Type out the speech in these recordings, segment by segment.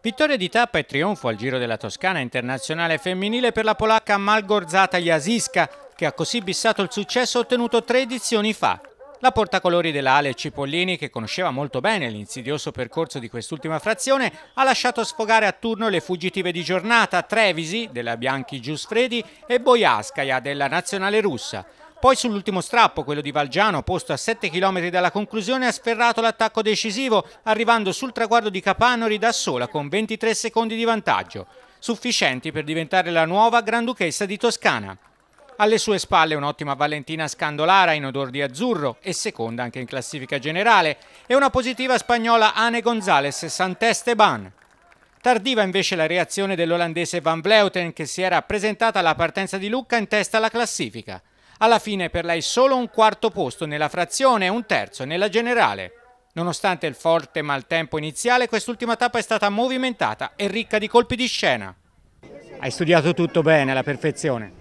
Vittoria di tappa e trionfo al Giro della Toscana internazionale femminile per la polacca Malgorzata Jasiska, che ha così bissato il successo ottenuto tre edizioni fa. La portacolori della Ale Cipollini, che conosceva molto bene l'insidioso percorso di quest'ultima frazione, ha lasciato sfogare a turno le fuggitive di giornata Trevisi della Bianchi Giusfredi e Bojaskaya della nazionale russa. Poi sull'ultimo strappo, quello di Valgiano, posto a 7 km dalla conclusione, ha sferrato l'attacco decisivo, arrivando sul traguardo di Capanori da sola con 23 secondi di vantaggio, sufficienti per diventare la nuova Granduchessa di Toscana. Alle sue spalle un'ottima Valentina Scandolara in odor di azzurro e seconda anche in classifica generale e una positiva spagnola Ane González Sant'Esteban. Tardiva invece la reazione dell'olandese Van Vleuten che si era presentata alla partenza di Lucca in testa alla classifica. Alla fine per lei solo un quarto posto nella frazione e un terzo nella generale. Nonostante il forte maltempo iniziale, quest'ultima tappa è stata movimentata e ricca di colpi di scena. Hai studiato tutto bene, alla perfezione.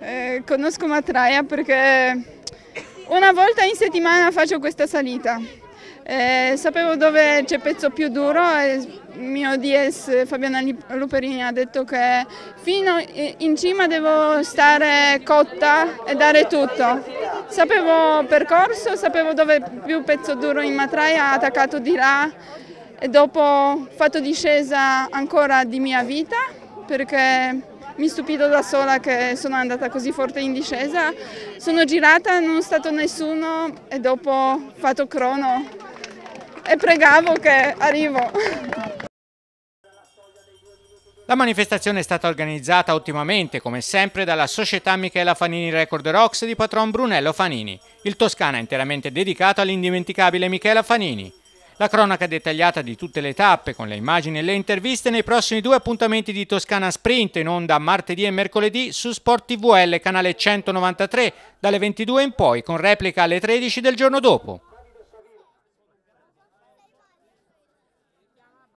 Eh, conosco Matraia perché una volta in settimana faccio questa salita. Eh, sapevo dove c'è pezzo più duro e il mio DS Fabiana Luperini ha detto che fino in cima devo stare cotta e dare tutto. Sapevo percorso, sapevo dove più pezzo duro in matraia attaccato di là e dopo ho fatto discesa ancora di mia vita perché mi stupido da sola che sono andata così forte in discesa. Sono girata, non è stato nessuno e dopo ho fatto crono e pregavo che arrivo. La manifestazione è stata organizzata ottimamente, come sempre, dalla società Michela Fanini Record Rocks di patron Brunello Fanini, il Toscana è interamente dedicato all'indimenticabile Michela Fanini. La cronaca dettagliata di tutte le tappe, con le immagini e le interviste, nei prossimi due appuntamenti di Toscana Sprint, in onda martedì e mercoledì su Sport TVL, canale 193, dalle 22 in poi, con replica alle 13 del giorno dopo.